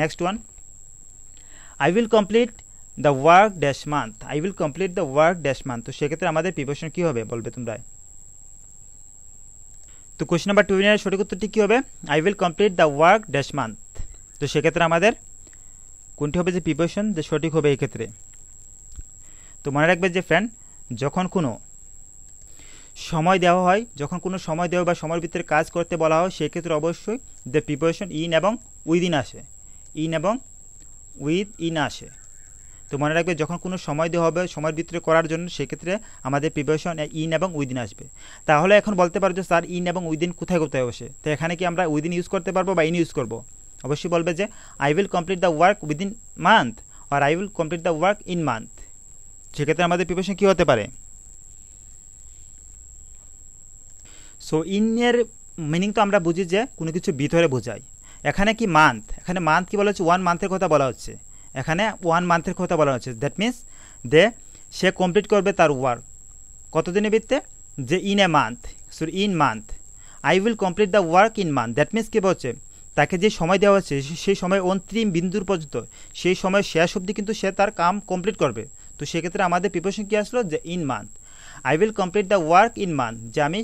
S1: next one I will complete the work dash month I will complete the work dash month তো সেক্ষেত্রে আমাদের প্রিপারেশন কী হবে বলবে তোমরা তো কোয়েশ্চন নাম্বার টুয়েন্টি সঠিক উত্তরটি কী হবে I will complete the work dash month তো সেক্ষেত্রে আমাদের কোনটি হবে যে প্রিপারেশন যে সঠিক হবে এই ক্ষেত্রে তো মনে রাখবে যে ফ্রেন্ড যখন কোনো সময় দেওয়া হয় যখন কোনো সময় দেওয়া বা সময়ের ভিতরে কাজ করতে বলা হয় সেক্ষেত্রে অবশ্যই দ্য প্রিপারেশন ইন এবং উইদিন আসে ইন এবং উইথ ইন আসে তো মনে রাখবে যখন কোনো সময় দেওয়া হবে সময়ের ভিতরে করার জন্য সেক্ষেত্রে আমাদের প্রিপারেশন ইন এবং উইদিন আসবে তাহলে এখন বলতে পারো যে স্যার ইন এবং উইদিন কোথায় কোথায় বসে তো এখানে কি আমরা উইদিন ইউজ করতে পারবো বা ইন ইউজ করবো অবশ্যই বলবে যে I will complete the work within month আর I will complete the work in month সেক্ষেত্রে আমাদের প্রিপারেশন কী হতে পারে সো ইনের মিনিং তো আমরা বুঝি যে কোনো কিছু ভিতরে বোঝায় এখানে কি মান্থ এখানে মান্থ কি বলা হচ্ছে ওয়ান মান্থের কথা বলা হচ্ছে এখানে ওয়ান মান্থের কথা বলা হচ্ছে দ্যাট মিনস দে সে কমপ্লিট করবে তার ওয়ার্ক কতদিনের ভিত্তে যে in a month sorry in month I will complete the work in month that means কী বলছে তাকে যে সময় দেওয়া হচ্ছে সেই সময় অন্তিম বিন্দুর পর্যন্ত সেই সময় শেষ অবধি কিন্তু সে তার কাম কমপ্লিট করবে তো সেক্ষেত্রে আমাদের প্রিপারেশন কী আসলো যে in month I will complete the work in month যে আমি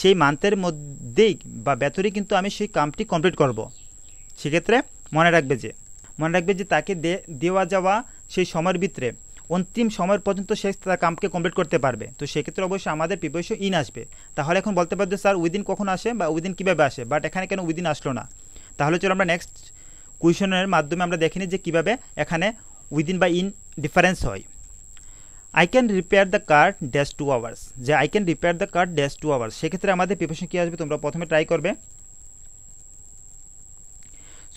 S1: সেই মান্থের মধ্যেই বা ভেতরেই কিন্তু আমি সেই কামটি কমপ্লিট করব সেক্ষেত্রে মনে রাখবে যে মনে রাখবে যে তাকে দেওয়া যাওয়া সেই সময়ের ভিতরে অন্তিম সময় পর্যন্ত সে তার কামকে কমপ্লিট করতে পারবে তো সেক্ষেত্রে অবশ্যই আমাদের প্রিপারেশন ইন আসবে তাহলে এখন বলতে পারবে স্যার উইদিন কখন আসে বা উইদিন কীভাবে আসে বাট এখানে কেন উইদিন আসলো না তাহলে চলো আমরা নেক্সট কুয়েশনের মাধ্যমে আমরা দেখিনি যে কীভাবে এখানে উইদিন বা ইন ডিফারেন্স হয় I can repair the car dash two hours যে I can repair the car dash two hours সেক্ষেত্রে আমাদের প্রিপারেশন কী আসবে তোমরা প্রথমে ট্রাই করবে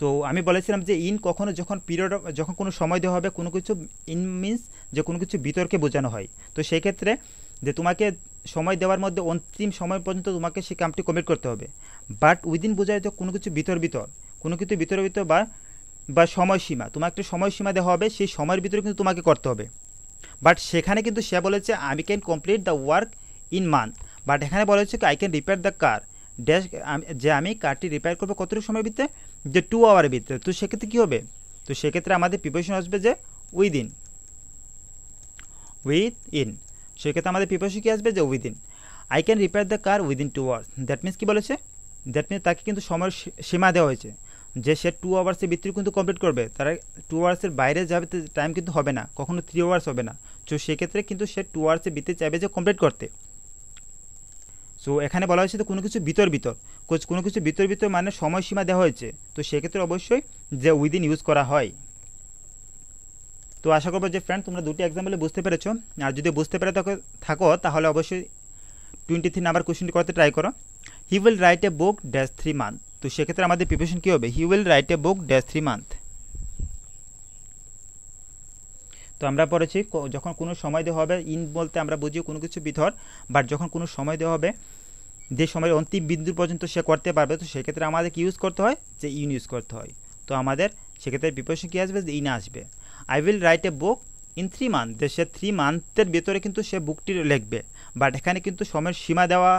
S1: সো আমি বলেছিলাম যে ইন কখনো যখন পিরিয়ড যখন কোনো সময় দেওয়া হবে কোনো কিছু ইন মিনস যে কোনো কিছু বিতর্কে বোঝানো হয় তো সেই ক্ষেত্রে যে তোমাকে সময় দেওয়ার মধ্যে অন্তিম সময় পর্যন্ত তোমাকে সেই কামটি কমপ্লিট করতে হবে বাট উইদিন বোঝা যে কোনো কিছু বিতর বিতর কোনো কিছু বিতর বিতর বা বা সময়সীমা তোমার একটা সময়সীমা দেওয়া হবে সেই সময়ের ভিতরে কিন্তু তোমাকে করতে হবে বাট সেখানে কিন্তু সে বলেছে আমি can complete the work in month but এখানে বলা হচ্ছে I can repair the car dash যে আমি কারটি রিপেয়ার করবো কতটুকু সময়ের ভিতরে যে টু আওয়ারের ভিতরে তো সেক্ষেত্রে কী হবে তো সেক্ষেত্রে আমাদের প্রিপারেশন আসবে যে উইদিন উইথ ইন সেক্ষেত্রে আমাদের প্রিপারেশন কী আসবে যে within I can repair the car within two hours that means কী বলেছে দ্যাট মিনস তাকে কিন্তু সময়ের সীমা দেওয়া হয়েছে যে সে টু আওয়ার্সের ভিতরে কিন্তু কমপ্লিট করবে তারা টু আওয়ার্সের বাইরে যাবে টাইম কিন্তু হবে না কখনো থ্রি আওয়ার্স হবে না তো সেক্ষেত্রে কিন্তু সে টু আওয়ার্সের ভিতরে চাইবে যে কমপ্লিট করতে সো এখানে বলা হয়েছে তো কোনো কিছু বিতর বিতর কোনো কিছু বিতর বিতর মানে সময়সীমা দেওয়া হয়েছে তো সেক্ষেত্রে অবশ্যই যে উইদিন ইউজ করা হয় তো আশা করবো যে ফ্রেন্ড তোমরা দুটি এক্সাম্পলে বুঝতে পেরেছ আর যদি বুঝতে পেরে থাকো তাহলে অবশ্যই টোয়েন্টি থ্রি নাম্বার কোয়েশনটি করতে ট্রাই করো he will write a book dash three month তো সেক্ষেত্রে আমাদের প্রিপারেশন কী হবে he will write a book dash three month তো আমরা পড়েছি যখন কোনো সময় দেওয়া হবে ইন বলতে আমরা বুঝি কোনো কিছু বিধর বাট যখন কোনো সময় দেওয়া হবে যে সময়ের অন্তিম বিন্দু পর্যন্ত সে করতে পারবে তো সেক্ষেত্রে আমাদের ইউজ করতে হয় যে ইন ইউজ করতে হয় তো আমাদের সেক্ষেত্রে বিপরীত কী আসবে যে ইন আসবে I will write a book in three month সে থ্রি মান্থের ভেতরে কিন্তু সে বুকটি লিখবে বাট এখানে কিন্তু সময়ের সীমা দেওয়া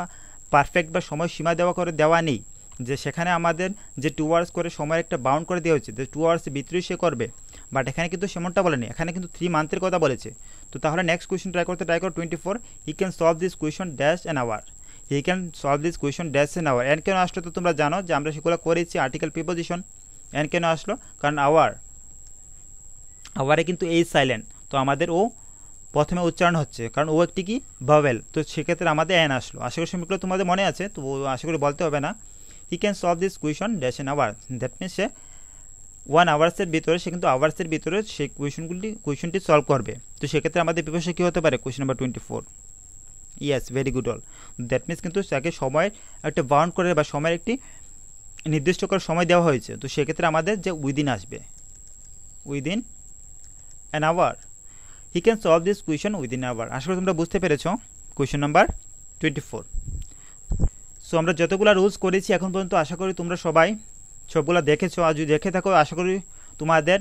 S1: পারফেক্ট বা সময় সীমা দেওয়া করে দেওয়া নেই যে সেখানে আমাদের যে টু আওয়ার্স করে সময় একটা বাউন্ড করে দেওয়া হচ্ছে যে টু আওয়ার্স ভিতরেই সে করবে বাট এখানে কিন্তু সেমনটা বলেনি এখানে কিন্তু থ্রি মান্থের কথা বলেছে তো তাহলে নেক্সট কোয়েশন ট্রাই করতে ট্রাই করো twenty four he can solve this question dash an hour he can solve this question dash an hour and কেন আসলো তো তোমরা জানো যে আমরা সেগুলো করেছি আর্টিকেল প্রিপোজিশন অ্যান্ড কেন আসলো কারণ আওয়ার আওয়ারে কিন্তু এই সাইলেন্ট তো আমাদের ও প্রথমে উচ্চারণ হচ্ছে কারণ ও একটি কি ভাবেল তো সেক্ষেত্রে আমাদের অ্যান আসলো আশা করি সেগুলো তোমাদের মনে আছে তো আশা করি বলতে হবে না he can solve this question dash an hour that means সে ওয়ান আওয়ার্সের ভিতরে সে কিন্তু আওয়ার্সের ভিতরে সেই কোয়েশনগুলি কোয়েশনটি সলভ করবে তো সেক্ষেত্রে আমাদের বিপক্ষে কী হতে পারে question number twenty four yes very good all that means কিন্তু তাকে সময়ের একটা বাউন্ড করে বা সময়ের একটি নির্দিষ্ট করে সময় দেওয়া হয়েছে তো সেক্ষেত্রে আমাদের যে উইদিন আসবে within an hour he can solve this question within hour আশা করি তোমরা বুঝতে পেরেছ question number twenty four so আমরা যতগুলো রুলস করেছি এখন পর্যন্ত আশা করি তোমরা সবাই ছবিগুলো দেখেছো আর যদি দেখে থাকো আশা করি তোমাদের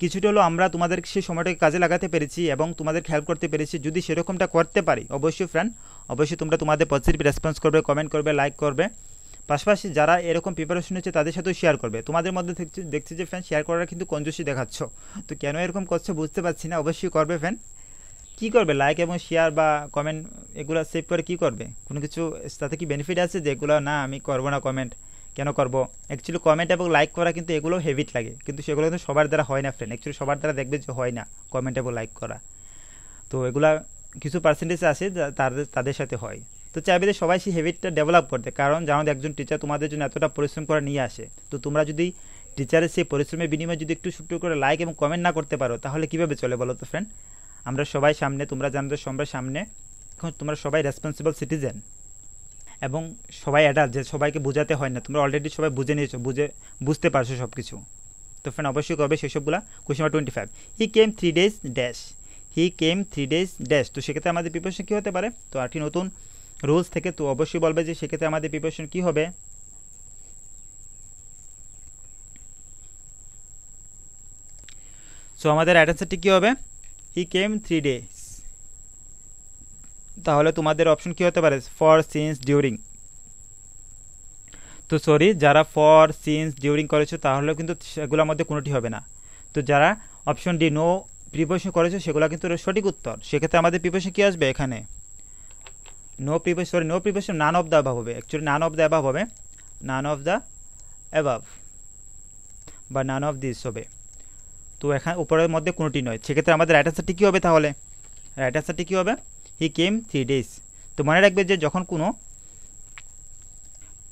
S1: কিছুটা হলো আমরা তোমাদের সেই সময়টাকে কাজে লাগাতে পেরেছি এবং তোমাদের হেল্প করতে পেরেছি যদি সেরকমটা করতে পারি অবশ্যই ফ্রেন্ড অবশ্যই তোমরা তোমাদের পজিটিভ রেসপন্স করবে কমেন্ট করবে লাইক করবে পাশাপাশি যারা এরকম প্রিপারেশন হচ্ছে তাদের সাথেও শেয়ার করবে তোমাদের মধ্যে দেখছি যে ফ্যান শেয়ার করার কিন্তু কঞ্জসি দেখাচ্ছ তো কেন এরকম করছো বুঝতে পারছি না অবশ্যই করবে ফ্যান কি করবে লাইক এবং শেয়ার বা কমেন্ট এগুলো সেভ করে কি করবে কোনো কিছু তাতে কি বেনিফিট আছে যে এগুলো না আমি করবো না কমেন্ট কেন করবো অ্যাকচুয়ালি কমেন্ট এবং লাইক করা কিন্তু এগুলো হেভিট লাগে কিন্তু সেগুলো কিন্তু সবার দ্বারা হয় না ফ্রেন্ড অ্যাকচুয়ালি সবার দ্বারা দেখবে যে হয় না কমেন্ট এবং লাইক করা তো এগুলা কিছু পার্সেন্টেজ আছে তাদের তাদের সাথে হয় তো চাইবে যে সবাই সেই হ্যাবিটটা ডেভেলপ করতে কারণ জানো একজন টিচার তোমাদের জন্য এতটা পরিশ্রম করে নিয়ে আসে তো তোমরা যদি টিচারের সেই পরিশ্রমের বিনিময়ে যদি একটু ছোট্ট করে লাইক এবং কমেন্ট না করতে পারো তাহলে কীভাবে চলে বলো তো ফ্রেন্ড আমরা সবাই সামনে তোমরা জানো সবার সামনে এখন তোমরা সবাই রেসপন্সিবল সিটিজেন এবং সবাই অ্যাডাল্ট যে সবাইকে বোঝাতে হয় না তোমরা অলরেডি সবাই বুঝে নিয়েছো বুঝে বুঝতে পারছো সব কিছু তো ফ্রেন্ড অবশ্যই করবে সেসবগুলো question number twenty five he came three days dash he came three days dash তো সেক্ষেত্রে আমাদের প্রিপারেশন কী হতে পারে তো আরটি নতুন রুলস থেকে তো অবশ্যই বলবে যে সেক্ষেত্রে আমাদের প্রিপারেশন কী হবে সো আমাদের অ্যাডান্সারটি কী হবে হি কেম থ্রি ডে তাহলে তোমাদের অপশন কি হতে পারে ফর সিন্স ডিউরিং তো সরি যারা ফর সিন্স ডিউরিং করেছো তাহলে কিন্তু সেগুলোর মধ্যে কোনোটি হবে না তো যারা অপশন ডি নো প্রিপারেশন করেছো সেগুলো কিন্তু সঠিক উত্তর সেক্ষেত্রে আমাদের প্রিপারেশন কী আসবে এখানে no preposition sorry no preposition none of the above হবে actually none of the above হবে নান অফ দ্য অ্যাভাব বা নান অফ দিস হবে তো এখানে উপরের মধ্যে কোনোটি নয় সেক্ষেত্রে আমাদের রাইট আনসারটি কী হবে তাহলে রাইট আনসারটি কী হবে হি কেম থ্রি ডেজ তো মনে রাখবে যে যখন কোনো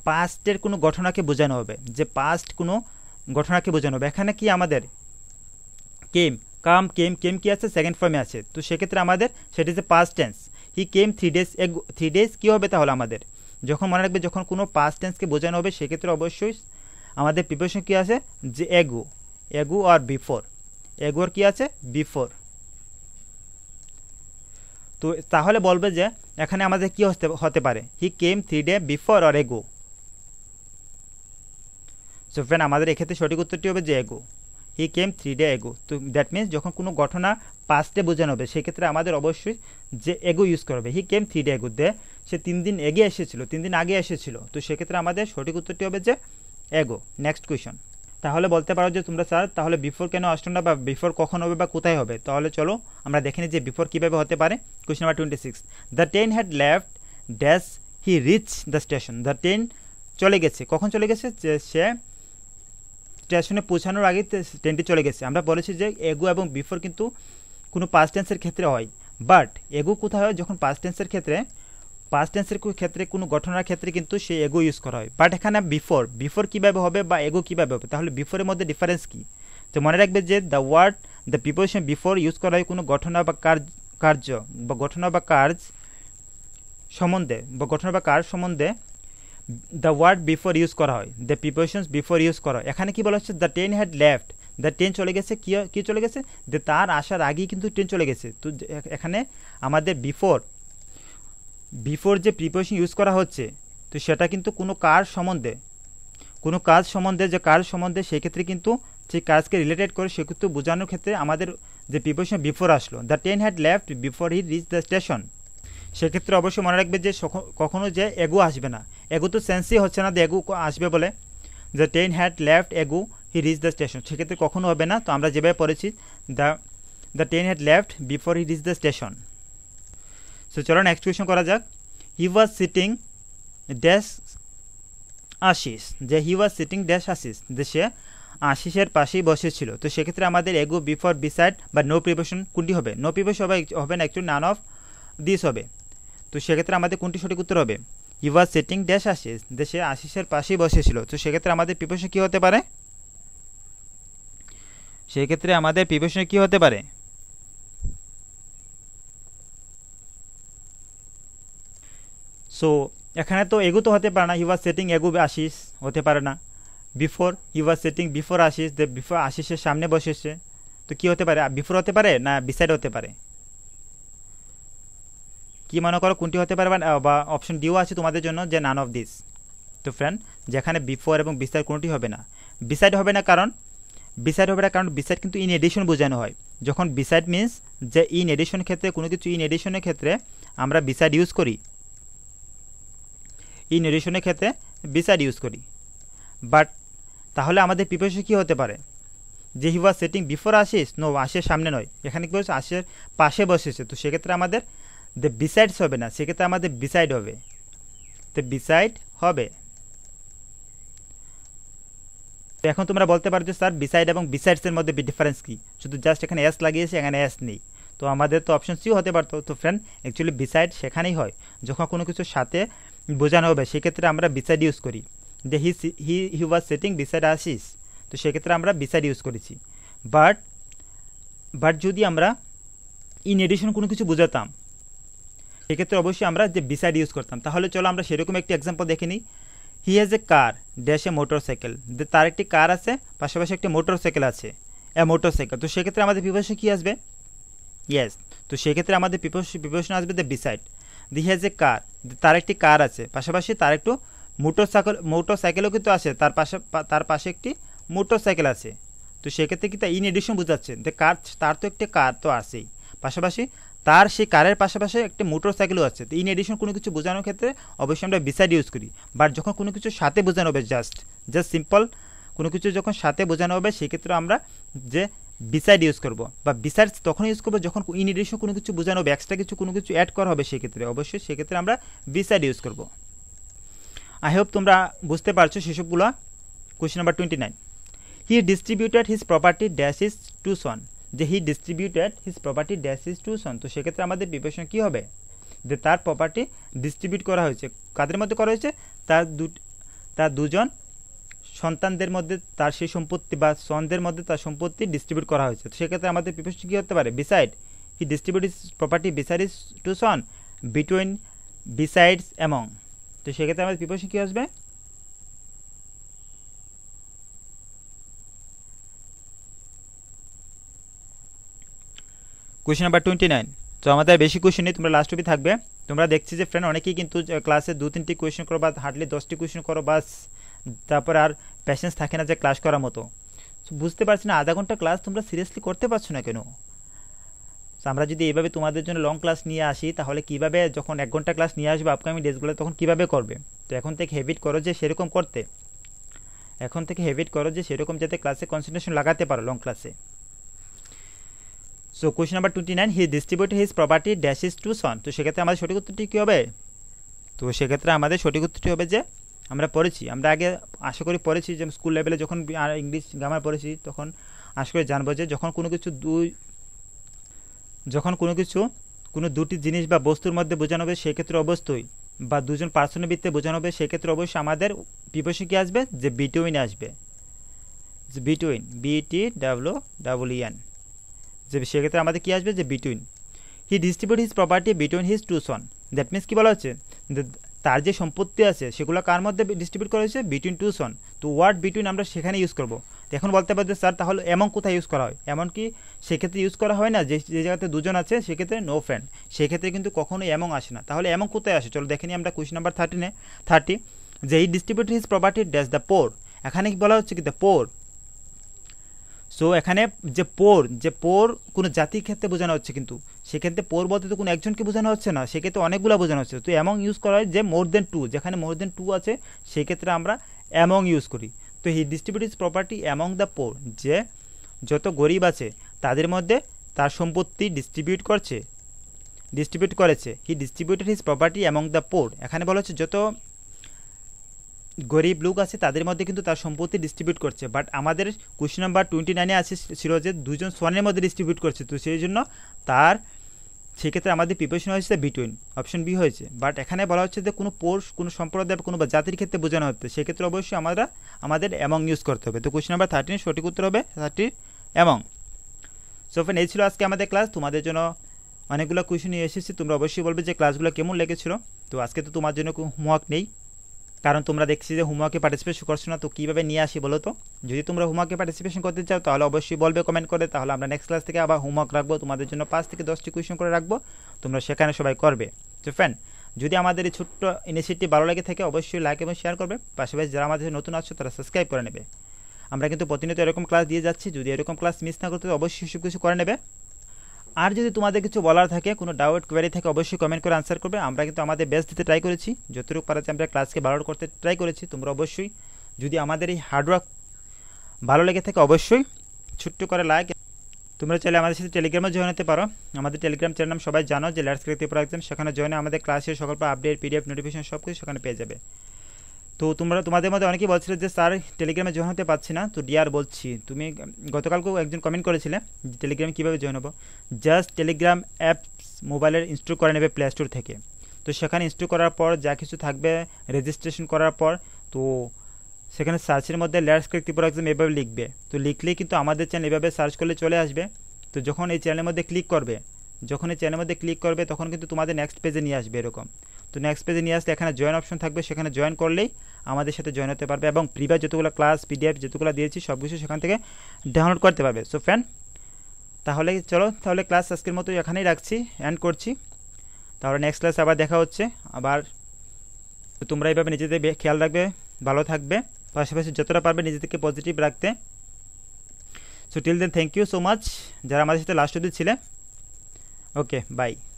S1: পাস্টের কোনো ঘটনাকে বোঝানো হবে যে পাস্ট কোনো ঘটনাকে বোঝানো হবে এখানে কি আমাদের কেম কাম কেম কেম কি আছে সেকেন্ড ফর্মে আছে তো সেক্ষেত্রে আমাদের সেটা হচ্ছে past tense he came three days three days কী হবে তাহলে আমাদের যখন মনে রাখবে যখন কোনো পাস্ট টেন্সকে বোঝানো হবে সেক্ষেত্রে অবশ্যই আমাদের প্রিপারেশন কী আছে যে এগো এগো আর বিফোর এগোর কী আছে বিফোর তো তাহলে বলবে যে এখানে আমাদের কি হতে পারে he came three day before or ago so friend আমাদের এক্ষেত্রে সঠিক উত্তরটি হবে যে এগো হি কেম থ্রি ডে এগো তো দ্যাট মিনস যখন কোনো ঘটনা পাস্টে বোঝানো হবে সেক্ষেত্রে আমাদের অবশ্যই যে এগো ইউজ করবে হি কেম থ্রি ডে এগো দে সে তিন দিন এগিয়ে এসেছিল তিন দিন আগে এসেছিল তো সেক্ষেত্রে আমাদের সঠিক উত্তরটি হবে যে এগো নেক্সট কোয়েশন তাহলে বলতে পারো যে তোমরা স্যার তাহলে বিফোর কেন আসলো না বা বিফোর কখন হবে বা কোথায় হবে তাহলে চলো আমরা দেখে নিই যে বিফোর কীভাবে হতে পারে question number twenty six the train had left dash he reach the station the train চলে গেছে কখন চলে গেছে যে সে স্টেশনে পৌঁছানোর আগে ট্রেনটি চলে গেছে আমরা বলেছি যে এগো এবং বিফোর কিন্তু কোনো পাস্ট টেন্সের ক্ষেত্রে হয় বাট এগো কোথায় হয় যখন পাস্ট টেন্সের ক্ষেত্রে পাস টেন্সের ক্ষেত্রে কোনো ঘটনার ক্ষেত্রে কিন্তু সেই এগো ইউজ করা হয় বাট এখানে বিফোর বিফোর কীভাবে হবে বা এগো কীভাবে হবে তাহলে বিফোরের মধ্যে ডিফারেন্স কী তো মনে রাখবে যে the word the preposition before use করা হয় কোনো ঘটনা বা কার্য কার্য বা ঘটনা বা কার্য সম্বন্ধে বা ঘটনা বা কার্য সম্বন্ধে দ্য ওয়ার্ড বিফোর ইউজ করা হয় দ্য প্রিপোজিশন বিফোর ইউজ করা হয় এখানে কী বলা হচ্ছে the train had left the train চলে গেছে কী কী চলে গেছে যে তার আসার আগেই কিন্তু ট্রেন চলে গেছে তো এখানে আমাদের বিফোর বিফোর যে প্রিপারেশন ইউজ করা হচ্ছে তো সেটা কিন্তু কোনো কার সম্বন্ধে কোনো কাজ সম্বন্ধে যে কাজ সম্বন্ধে সেই ক্ষেত্রে কিন্তু সেই কাজকে রিলেটেড করে সে কিন্তু বোঝানোর ক্ষেত্রে আমাদের যে প্রিপারেশন বিফোর আসলো the train had left before he reach the station সেক্ষেত্রে অবশ্যই মনে রাখবে যে কখনো যে এগু আসবে না এগু তো সেন্সই হচ্ছে না এগু আসবে বলে দ্য ট্রেন হ্যাড লেফট এগু হি রিচ দ্য স্টেশন সেক্ষেত্রে কখনো হবে না তো আমরা যেভাবে পড়েছি the the train had left before he reach the station so চলো নেক্সট কোয়েশন করা যাক he was sitting dash Ashis যে he was sitting dash Ashis যে সে আশিসের পাশেই বসেছিল তো সেক্ষেত্রে আমাদের এগো বিফোর বিসাইড বা নো প্রিপারেশন কোনটি হবে নো প্রিপারেশন হবে হবে না একচুয়ালি নান অফ দিস হবে তো সেক্ষেত্রে আমাদের কোনটি সঠিক উত্তর হবে he was sitting dash Ashis যে সে আশিসের পাশেই বসেছিল তো সেক্ষেত্রে আমাদের প্রিপারেশন কী হতে পারে সেক্ষেত্রে আমাদের প্রিপারেশন কী হতে পারে সো এখানে তো এগুতো তো হতে পারে না হি ওয়াজ সেটিং এগু আশিস হতে পারে না before he was sitting before Ashis the before আশিসের সামনে বসেছে তো কি হতে পারে বিফোর হতে পারে না বিসাইড হতে পারে কি মনে করো কোনটি হতে পারে বা অপশন ডিও আছে তোমাদের জন্য যে নান অফ দিস তো ফ্রেন্ড যেখানে বিফোর এবং বিসাইড কোনটি হবে না বিসাইড হবে না কারণ বিসাইড হবে না কারণ বিসাইড কিন্তু ইন এডিশন বোঝানো হয় যখন বিসাইড মিন্স যে ইন এডিশন ক্ষেত্রে কোনো কিছু ইন এডিশনের ক্ষেত্রে আমরা বিসাইড ইউজ করি এই নেরেশনের ক্ষেত্রে বিসার ইউজ করি বাট তাহলে আমাদের প্রিপারেশন কী হতে পারে যে he was sitting before Ashis no আসের সামনে নয় এখানে কী বলছে আসের পাশে বসেছে তো সেক্ষেত্রে আমাদের দ্য বিসাইডস হবে না সেক্ষেত্রে আমাদের বিসাইড হবে তো বিসাইড হবে তো এখন তোমরা বলতে পারো যে স্যার বিসাইড এবং বিসাইডসের মধ্যে ডিফারেন্স কী শুধু জাস্ট এখানে অ্যাস লাগিয়েছে এখানে অ্যাস নেই তো আমাদের তো অপশন সিও হতে পারতো তো ফ্রেন্ড অ্যাকচুয়ালি বিসাইড সেখানেই হয় যখন কোনো কিছুর সাথে বোঝানো হবে সেক্ষেত্রে আমরা বিসাইড ইউজ করি যে হি হি হি ওয়াজ সেটিং বিসাইড আসিস তো সেক্ষেত্রে আমরা বিসাইড ইউজ করেছি বাট বাট যদি আমরা ইন এডিশন কোনো কিছু বোঝাতাম সেক্ষেত্রে অবশ্যই আমরা যে বিসাইড ইউজ করতাম তাহলে চলো আমরা সেরকম একটি এক্সাম্পল দেখে নিই he has a car dash a motorcycle তার একটি কার আছে পাশাপাশি একটি মোটর সাইকেল আছে এ মোটর সাইকেল তো সেক্ষেত্রে আমাদের বিভাষা কী আসবে ইয়েস তো সেক্ষেত্রে আমাদের বিভাষণ আসবে the beside the has a car তার একটি কার আছে পাশাপাশি তার একটু মোটর সাইকেল মোটর সাইকেলও কিন্তু আছে তার পাশে তার পাশে একটি মোটর সাইকেল আছে তো সেক্ষেত্রে কি ইন এডিশন বোঝাচ্ছে যে কার তার তো একটি কার তো আছেই পাশাপাশি তার সেই কারের পাশাপাশি একটি সাইকেলও আছে তো ইন এডিশন কোনো কিছু বোঝানোর ক্ষেত্রে অবশ্যই আমরা বিসাইড ইউজ করি বাট যখন কোনো কিছু সাথে বোঝানো হবে জাস্ট জাস্ট সিম্পল কোনো কিছু যখন সাথে বোঝানো হবে সেক্ষেত্রে আমরা যে বিসাইড ইউজ করবো বা বিসাইডস তখন ইউজ করবো যখন ইন এডিশন কোনো কিছু বোঝানো হবে এক্সট্রা কিছু কোনো কিছু অ্যাড করা হবে সেক্ষেত্রে অবশ্যই সেক্ষেত্রে আমরা বিসাইড ইউজ করবো আই হোপ তোমরা বুঝতে পারছো সেসবগুলো question number twenty nine he distributed his property dash is two son যে he distributed his property dash is two son তো সেক্ষেত্রে আমাদের বিবেচনা কী হবে যে তার প্রপার্টি ডিস্ট্রিবিউট করা হয়েছে কাদের মধ্যে করা হয়েছে তার দু তার দুজন সন্তানদের মধ্যে তার সেই সম্পত্তি বা সন্দের মধ্যে তার সম্পত্তি ডিস্ট্রিবিউট করা হয়েছে তো সেক্ষেত্রে আমাদের প্রিপোজিশন কী হতে পারে beside he distribute is property beside is two son between besides among তো সেক্ষেত্রে আমাদের প্রিপোজিশন কী আসবে কোয়েশ্চেন নাম্বার টোয়েন্টি নাইন তো আমাদের বেশি কোয়েশ্চেন নেই তোমরা লাস্ট অবধি থাকবে তোমরা দেখছি যে ফ্রেন্ড অনেকেই কিন্তু ক্লাসে দু তিনটি কোয়েশ্চেন করো বা হার্ডলি দশটি কোয়েশ্চেন করো বাস তারপর আর প্যাশেন্স থাকে না যে ক্লাস করার মতো বুঝতে পারছি না আধা ঘন্টা ক্লাস তোমরা সিরিয়াসলি করতে পারছো না কেন আমরা যদি এইভাবে তোমাদের জন্য লং ক্লাস নিয়ে আসি তাহলে কিভাবে যখন এক ঘন্টা ক্লাস নিয়ে আসবে আপকামিং ডেজগুলো তখন কিভাবে করবে তো এখন থেকে হ্যাবিট করো যে সেরকম করতে এখন থেকে হ্যাবিট করো যে সেরকম যাতে ক্লাসে কনসেন্ট্রেশন লাগাতে পারো লং ক্লাসে so question number twenty nine he distribute his property dash is two son তো সেক্ষেত্রে আমাদের সঠিক উত্তরটি কী হবে তো সেক্ষেত্রে আমাদের সঠিক উত্তরটি হবে যে আমরা পড়েছি আমরা আগে আশা করি পড়েছি যে স্কুল লেভেলে যখন ইংলিশ গ্রামার পড়েছি তখন আশা করি জানবো যে যখন কোনো কিছু দুই যখন কোনো কিছু কোনো দুটি জিনিস বা বস্তুর মধ্যে বোঝানো হবে সেক্ষেত্রে অবশ্যই বা দুজন পার্সনের বৃত্তে বোঝানো হবে সেক্ষেত্রে অবশ্যই আমাদের বিপক্ষে কী আসবে যে বিটুইন আসবে যে বিটুইন বিটি ডাব্লু ডাবল ইয়ান যে সেক্ষেত্রে আমাদের কী আসবে যে between he distribute his property between his two son that means কী বলা হচ্ছে তার যে সম্পত্তি আছে সেগুলো কার মধ্যে ডিস্ট্রিবিউট করা হয়েছে বিটুইন টু সন তো ওয়ার্ড বিটুইন আমরা সেখানে ইউজ করব তো এখন বলতে পারি স্যার তাহলে এমন কোথায় ইউজ করা হয় এমনকি সেক্ষেত্রে ইউজ করা হয় না যে যে জায়গাতে দুজন আছে সেক্ষেত্রে নো ফ্রেন্ড সেক্ষেত্রে কিন্তু কখনোই এমন আসে না তাহলে এমন কোথায় আসে চলো দেখে নিই আমরা কুইশ নাম্বার থার্টিনে থার্টি যে এই distribute his property dash the poor এখানে কি বলা হচ্ছে কি দ্য পোর সো এখানে যে পোর যে পোর কোনো জাতির ক্ষেত্রে বোঝানো হচ্ছে কিন্তু সেক্ষেত্রে পোর বলতে তো কোনো একজনকে বোঝানো হচ্ছে না সেক্ষেত্রে অনেকগুলো বোঝানো হচ্ছে তো অ্যামং ইউজ করা হয় যে মোর দেন টু যেখানে মোর দেন টু আছে সেক্ষেত্রে আমরা অ্যামং ইউজ করি তো এই distributive property among the poor যে যত গরিব আছে তাদের মধ্যে তার সম্পত্তি ডিস্ট্রিবিউট করছে ডিস্ট্রিবিউট করেছে he distributed his property among the poor এখানে বলা হচ্ছে যত গরিব লোক আছে তাদের মধ্যে কিন্তু তার সম্পত্তি ডিস্ট্রিবিউট করছে বাট আমাদের কোয়েশ্চেন নাম্বার টোয়েন্টি নাইনে আছে ছিল যে দুজন সোয়ানের মধ্যে ডিস্ট্রিবিউট করছে তো সেই জন্য তার সেক্ষেত্রে আমাদের প্রিপারেশন হয়েছে বিটুইন অপশন বি হয়েছে বাট এখানে বলা হচ্ছে যে কোনো পোর্স কোনো সম্প্রদায় বা কোনো বা জাতির ক্ষেত্রে বোঝানো হচ্ছে সেক্ষেত্রে অবশ্যই আমরা আমাদের অ্যামং ইউজ করতে হবে তো কোয়েশ্চেন নাম্বার থার্টিন সঠিক উত্তর হবে থার্টি অ্যামং সো ফ্রেন্ড এই ছিল আজকে আমাদের ক্লাস তোমাদের জন্য অনেকগুলো কোয়েশ্চেন নিয়ে এসেছি তোমরা অবশ্যই বলবে যে ক্লাসগুলো কেমন লেগেছিল তো আজকে তো তোমার জন্য হোমওয়ার্ক নেই কারণ তোমরা দেখছি যে হোমওয়ার্কে পার্টিসিপেশন করছো না তো কীভাবে নিয়ে আসি বলো তো যদি তোমরা হোমওয়ার্কে পার্টিসিপেশন করতে চাও তাহলে অবশ্যই বলবে কমেন্ট করে তাহলে আমরা নেক্সট ক্লাস থেকে আবার হোমওয়ার্ক রাখবো তোমাদের জন্য পাঁচ থেকে দশটি কোয়েশন করে রাখবো তোমরা সেখানে সবাই করবে তো ফ্রেন্ড যদি আমাদের এই ছোট্ট ইনিশিয়েটিভ ভালো লাগে থাকে অবশ্যই লাইক এবং শেয়ার করবে পাশাপাশি যারা আমাদের নতুন আছো তারা সাবস্ক্রাইব করে নেবে আমরা কিন্তু প্রতিনিয়ত এরকম ক্লাস দিয়ে যাচ্ছি যদি এরকম ক্লাস মিস না করতে অবশ্যই সব কিছু করে নেবে আর যদি তোমাদের কিছু বলার থাকে কোনো ডাউট কোয়ারি থাকে অবশ্যই কমেন্ট করে আনসার করবে আমরা কিন্তু আমাদের বেস্ট দিতে ট্রাই করেছি যতটুকু পারাচ্ছি আমরা ক্লাসকে ভালো করতে ট্রাই করেছি তোমরা অবশ্যই যদি আমাদের এই হার্ডওয়ার্ক ভালো লেগে থাকে অবশ্যই ছোট্ট করে লাইক তোমরা চাইলে আমাদের সাথে টেলিগ্রামে জয়েন হতে পারো আমাদের টেলিগ্রাম চ্যানেল নাম সবাই জানো যে ল্যাটস ক্রিকেট ত্রিপুরা এক্সাম সেখানে জয়েন আমাদের ক্লাসের সকল আপডেট পিডিএফ নোটিফিকেশন সব কিছু সেখানে পেয়ে যাবে তো তোমরা তোমাদের মধ্যে অনেকেই বলছিলে যে স্যার টেলিগ্রামে জয়েন হতে পারছি না তো ডিয়ার বলছি তুমি গতকালকেও একজন কমেন্ট করেছিলে যে টেলিগ্রামে কীভাবে জয়েন হবো জাস্ট টেলিগ্রাম অ্যাপস মোবাইলের ইনস্টল করে নেবে প্লে স্টোর থেকে তো সেখানে ইনস্টল করার পর যা কিছু থাকবে রেজিস্ট্রেশন করার পর তো সেখানে সার্চের মধ্যে লেয়ার্স ক্রিকটিপুর একদম এভাবে লিখবে তো লিখলেই কিন্তু আমাদের চ্যানেল এভাবে সার্চ করলে চলে আসবে তো যখন এই চ্যানেলের মধ্যে ক্লিক করবে যখন এই চ্যানেলের মধ্যে ক্লিক করবে তখন কিন্তু তোমাদের নেক্সট পেজে নিয়ে আসবে এরকম তো নেক্সট পেজে নিয়ে আসলে এখানে জয়েন অপশন থাকবে সেখানে জয়েন করলেই আমাদের সাথে জয়েন হতে পারবে এবং প্রিভিয়াস যতগুলো ক্লাস পিডিএফ যতগুলো দিয়েছি সব কিছু সেখান থেকে ডাউনলোড করতে পারবে সো ফ্রেন্ড তাহলে চলো তাহলে ক্লাস আজকের মতো এখানেই রাখছি অ্যান্ড করছি তাহলে নেক্সট ক্লাস আবার দেখা হচ্ছে আবার তোমরা এইভাবে নিজেদের খেয়াল রাখবে ভালো থাকবে পাশাপাশি যতটা পারবে নিজেদেরকে পজিটিভ রাখতে so till then thank you so much যারা আমাদের সাথে লাস্ট অব্দি ছিলে ওকে বাই